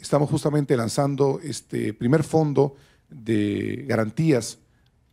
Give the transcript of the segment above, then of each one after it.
estamos justamente lanzando este primer fondo de garantías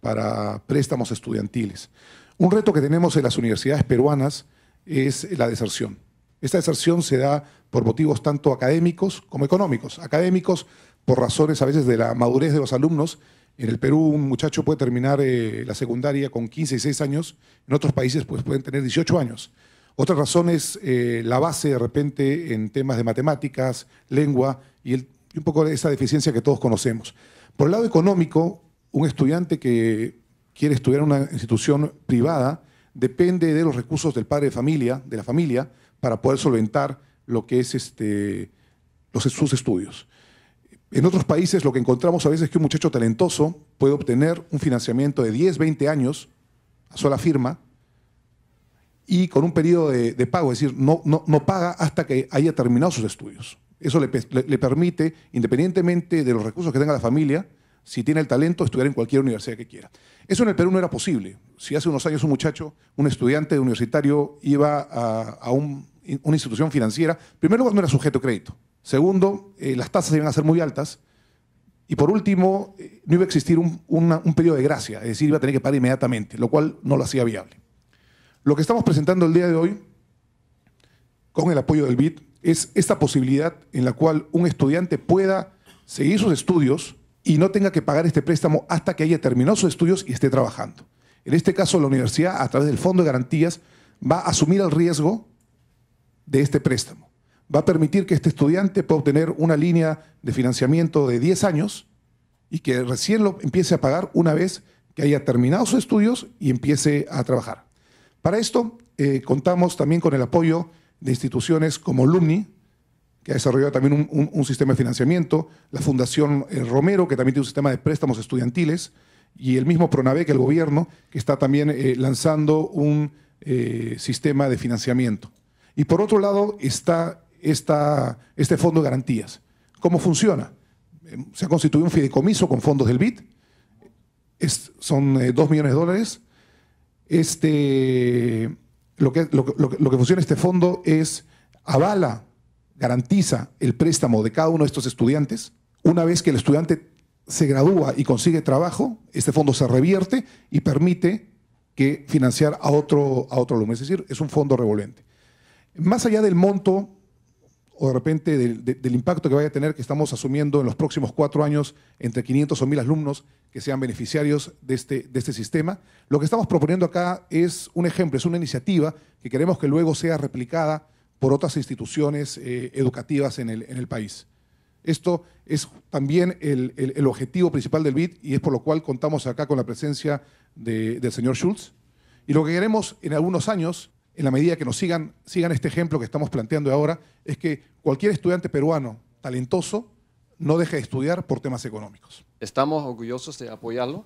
para préstamos estudiantiles. Un reto que tenemos en las universidades peruanas es la deserción. Esta deserción se da por motivos tanto académicos como económicos. Académicos por razones a veces de la madurez de los alumnos. En el Perú un muchacho puede terminar eh, la secundaria con 15 y 6 años, en otros países pues, pueden tener 18 años. Otra razón es eh, la base de repente en temas de matemáticas, lengua y, un poco esa deficiencia que todos conocemos. Por el lado económico, un estudiante que quiere estudiar en una institución privada depende de los recursos del padre de familia, de la familia, para poder solventar lo que es este, sus estudios. En otros países lo que encontramos a veces es que un muchacho talentoso puede obtener un financiamiento de 10, 20 años a sola firma, y con un periodo de, pago, es decir, no, no, no, paga hasta que haya terminado sus estudios. Eso le, permite, independientemente de los recursos que tenga la familia, si tiene el talento, estudiar en cualquier universidad que quiera. Eso en el Perú no era posible. Si hace unos años un muchacho, un estudiante universitario, iba a, una institución financiera, primero no era sujeto a crédito. Segundo, eh, las tasas iban a ser muy altas. Y por último, eh, no iba a existir un, un periodo de gracia, es decir, iba a tener que pagar inmediatamente, lo cual no lo hacía viable. Lo que estamos presentando el día de hoy, con el apoyo del BID, es esta posibilidad en la cual un estudiante pueda seguir sus estudios y no tenga que pagar este préstamo hasta que haya terminado sus estudios y esté trabajando. En este caso, la universidad, a través del Fondo de Garantías, va a asumir el riesgo de este préstamo. Va a permitir que este estudiante pueda obtener una línea de financiamiento de 10 años y que recién lo empiece a pagar una vez que haya terminado sus estudios y empiece a trabajar. Para esto eh, contamos también con el apoyo de instituciones como Lumni, que ha desarrollado también un, sistema de financiamiento, la Fundación eh, Romero, que también tiene un sistema de préstamos estudiantiles, y el mismo que el gobierno, que está también eh, lanzando un sistema de financiamiento. Y por otro lado está este fondo de garantías. ¿Cómo funciona? Se ha constituido un fideicomiso con fondos del BID, son 2 millones de dólares este, lo, que, funciona este fondo es avala, garantiza el préstamo de cada uno de estos estudiantes. Una vez que el estudiante se gradúa y consigue trabajo, este fondo se revierte y permite que financiar a otro, a otro alumno. Es decir, es un fondo revolvente. Más allá del monto o de repente del, impacto que vaya a tener que estamos asumiendo en los próximos cuatro años entre 500 o 1000 alumnos que sean beneficiarios de este, de este sistema. Lo que estamos proponiendo acá es un ejemplo, es una iniciativa que queremos que luego sea replicada por otras instituciones eh, educativas en el, en el país. Esto es también el, objetivo principal del BID y es por lo cual contamos acá con la presencia del señor Schultz. Y lo que queremos en algunos años en la medida que nos sigan, sigan este ejemplo que estamos planteando ahora, es que cualquier estudiante peruano talentoso no deja de estudiar por temas económicos. Estamos orgullosos de apoyarlo.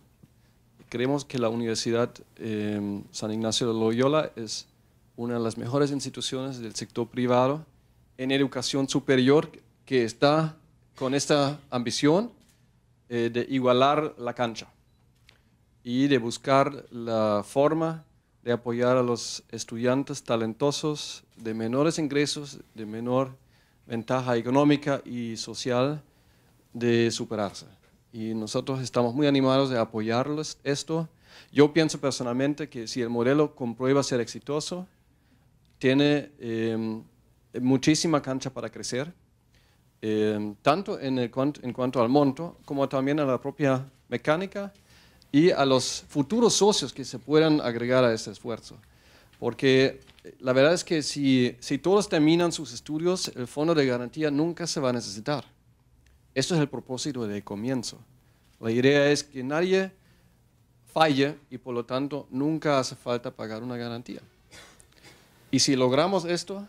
Creemos que la Universidad eh, San Ignacio de Loyola es una de las mejores instituciones del sector privado en educación superior que está con esta ambición eh, de igualar la cancha y de buscar la forma de apoyar a los estudiantes talentosos de menores ingresos, de menor ventaja económica y social de superarse. Y nosotros estamos muy animados de apoyarlos esto. Yo pienso personalmente que si el modelo comprueba ser exitoso, tiene em, muchísima cancha para crecer, em, tanto en, en cuanto al monto como también a la propia mecánica y a los futuros socios que se puedan agregar a ese esfuerzo. Porque eh, la verdad es que si, si todos terminan sus estudios, el fondo de garantía nunca se va a necesitar. Esto es el propósito de comienzo. La idea es que nadie falle y por lo tanto nunca hace falta pagar una garantía. Y si logramos esto,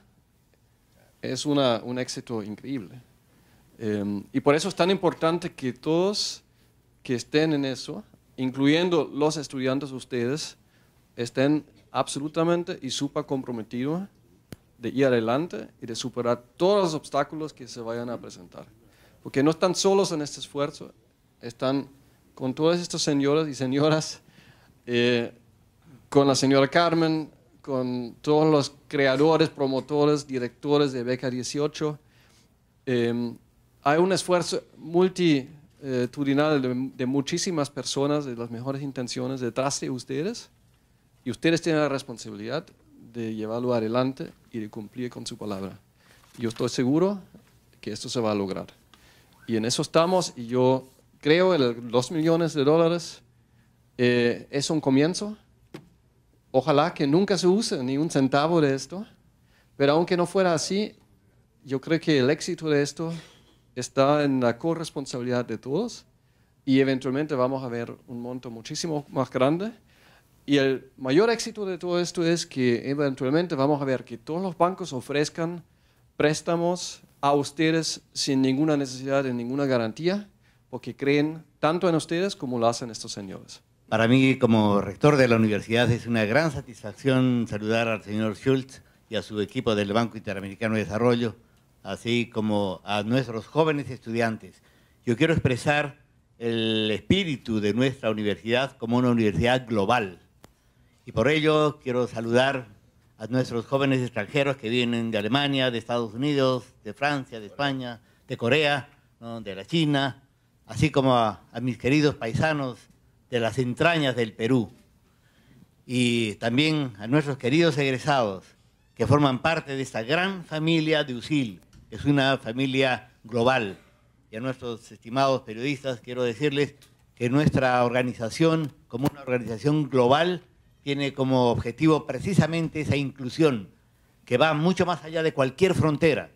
es una, un éxito increíble. Em, y por eso es tan importante que todos que estén en eso incluyendo los estudiantes ustedes, estén absolutamente y súper comprometidos de ir adelante y de superar todos los obstáculos que se vayan a presentar. Porque no están solos en este esfuerzo, están con todas estas señoras y señoras, eh, con la señora Carmen, con todos los creadores, promotores, directores de Beca 18. Em, hay un esfuerzo multi eh, de, muchísimas personas, de las mejores intenciones detrás de ustedes, y ustedes tienen la responsabilidad de llevarlo adelante y de cumplir con su palabra. Yo estoy seguro que esto se va a lograr. Y en eso estamos, y yo creo en los millones de dólares eh, es un comienzo. Ojalá que nunca se use ni un centavo de esto, pero aunque no fuera así, yo creo que el éxito de esto está en la corresponsabilidad de todos y eventualmente vamos a ver un monto muchísimo más grande. Y el mayor éxito de todo esto es que eventualmente vamos a ver que todos los bancos ofrezcan préstamos a ustedes sin ninguna necesidad de ninguna garantía, porque creen tanto en ustedes como lo hacen estos señores. Para mí, como rector de la universidad, es una gran satisfacción saludar al señor Schultz y a su equipo del Banco Interamericano de Desarrollo así como a nuestros jóvenes estudiantes. Yo quiero expresar el espíritu de nuestra universidad como una universidad global. Y por ello quiero saludar a nuestros jóvenes extranjeros que vienen de Alemania, de Estados Unidos, de Francia, de España, de Corea, de la China, así como a mis queridos paisanos de las entrañas del Perú. Y también a nuestros queridos egresados que forman parte de esta gran familia de USIL es una familia global. Y a nuestros estimados periodistas quiero decirles que nuestra organización, como una organización global, tiene como objetivo precisamente esa inclusión que va mucho más allá de cualquier frontera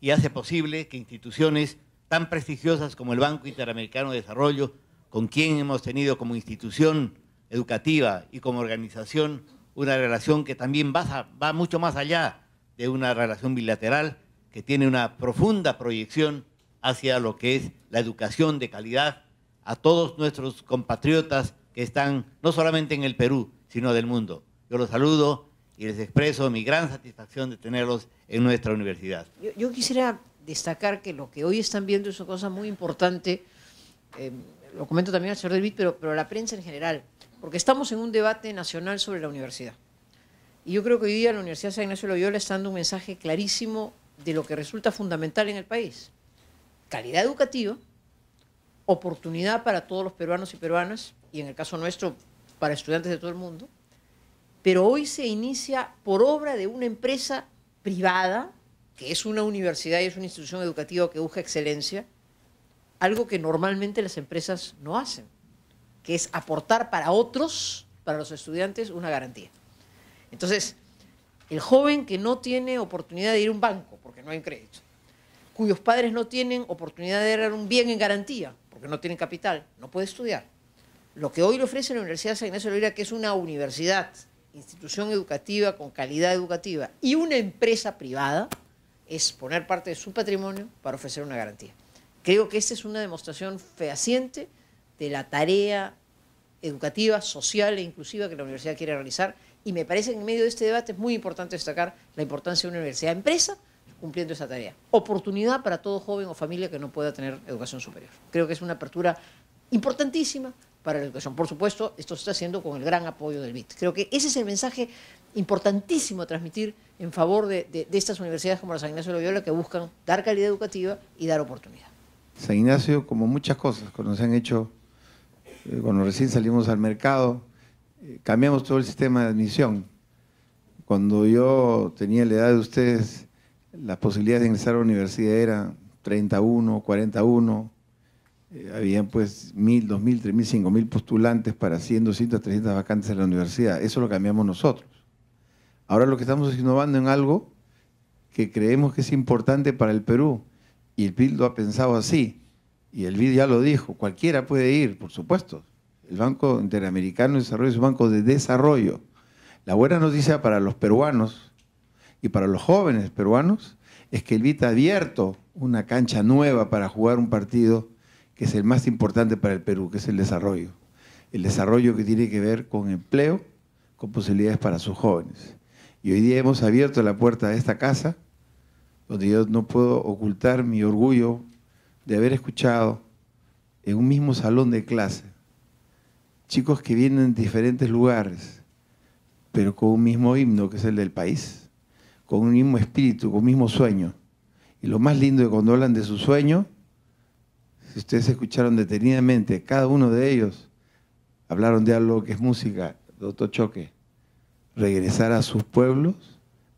y hace posible que instituciones tan prestigiosas como el Banco Interamericano de Desarrollo, con quien hemos tenido como institución educativa y como organización una relación que también va, mucho más allá de una relación bilateral, que tiene una profunda proyección hacia lo que es la educación de calidad a todos nuestros compatriotas que están no solamente en el Perú, sino del mundo. Yo los saludo y les expreso mi gran satisfacción de tenerlos en nuestra universidad. Yo, quisiera destacar que lo que hoy están viendo es una cosa muy importante, eh, lo comento también al señor David, pero, pero a la prensa en general, porque estamos en un debate nacional sobre la universidad. Y yo creo que hoy día la Universidad de San Ignacio Loyola está dando un mensaje clarísimo de lo que resulta fundamental en el país. Calidad educativa, oportunidad para todos los peruanos y peruanas, y en el caso nuestro, para estudiantes de todo el mundo, pero hoy se inicia por obra de una empresa privada, que es una universidad y es una institución educativa que busca excelencia, algo que normalmente las empresas no hacen, que es aportar para otros, para los estudiantes, una garantía. Entonces, el joven que no tiene oportunidad de ir a un banco porque no hay crédito, cuyos padres no tienen oportunidad de dar un bien en garantía porque no tienen capital, no puede estudiar. Lo que hoy le ofrece la Universidad de San Ignacio de que es una universidad, institución educativa con calidad educativa y una empresa privada, es poner parte de su patrimonio para ofrecer una garantía. Creo que esta es una demostración fehaciente de la tarea educativa, social e inclusiva que la universidad quiere realizar y me parece que en medio de este debate es muy importante destacar la importancia de una universidad empresa cumpliendo esa tarea. Oportunidad para todo joven o familia que no pueda tener educación superior. Creo que es una apertura importantísima para la educación. Por supuesto, esto se está haciendo con el gran apoyo del BIT. Creo que ese es el mensaje importantísimo a transmitir en favor de, estas universidades como la San Ignacio de Loyola que buscan dar calidad educativa y dar oportunidad. San Ignacio, como muchas cosas que nos han hecho cuando eh, recién salimos al mercado, eh, cambiamos todo el sistema de admisión. Cuando yo tenía la edad de ustedes, las posibilidades de ingresar a la universidad eran 31, 41, habían pues 1.000, 2.000, 3.000, 5.000 postulantes para 100, 200, 300 vacantes en la universidad. Eso lo cambiamos nosotros. Ahora lo que estamos innovando en algo que creemos que es importante para el Perú, y el PIL lo ha pensado así, y el BID ya lo dijo, cualquiera puede ir, por supuesto, el Banco Interamericano de Desarrollo es un banco de desarrollo. La buena noticia para los peruanos y para los jóvenes peruanos es que el ha abierto una cancha nueva para jugar un partido que es el más importante para el Perú, que es el desarrollo. El desarrollo que tiene que ver con empleo, con posibilidades para sus jóvenes. Y hoy día hemos abierto la puerta de esta casa, donde yo no puedo ocultar mi orgullo de haber escuchado en un mismo salón de clase chicos que vienen de diferentes lugares, pero con un mismo himno, que es el del país, con un mismo espíritu, con un mismo sueño. Y lo más lindo es cuando hablan de su sueño, si ustedes escucharon detenidamente, cada uno de ellos hablaron de algo que es música, doctor Choque, regresar a sus pueblos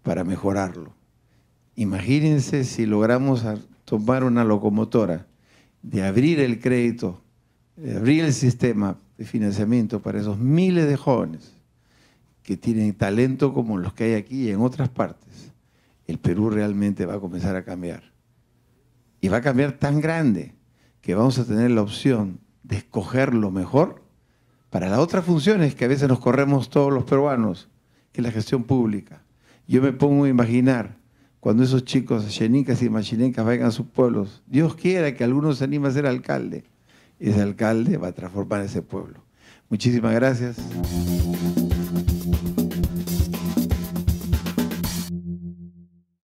para mejorarlo. Imagínense si logramos tomar una locomotora, de abrir el crédito, de abrir el sistema de financiamiento para esos miles de jóvenes que tienen talento como los que hay aquí y en otras partes, el Perú realmente va a comenzar a cambiar. Y va a cambiar tan grande que vamos a tener la opción de escoger lo mejor para las otras funciones que a veces nos corremos todos los peruanos, que es la gestión pública. Yo me pongo a imaginar cuando esos chicos yenicas y machinencas vayan a sus pueblos. Dios quiera que algunos se anime a ser alcalde y ese alcalde va a transformar ese pueblo. Muchísimas gracias.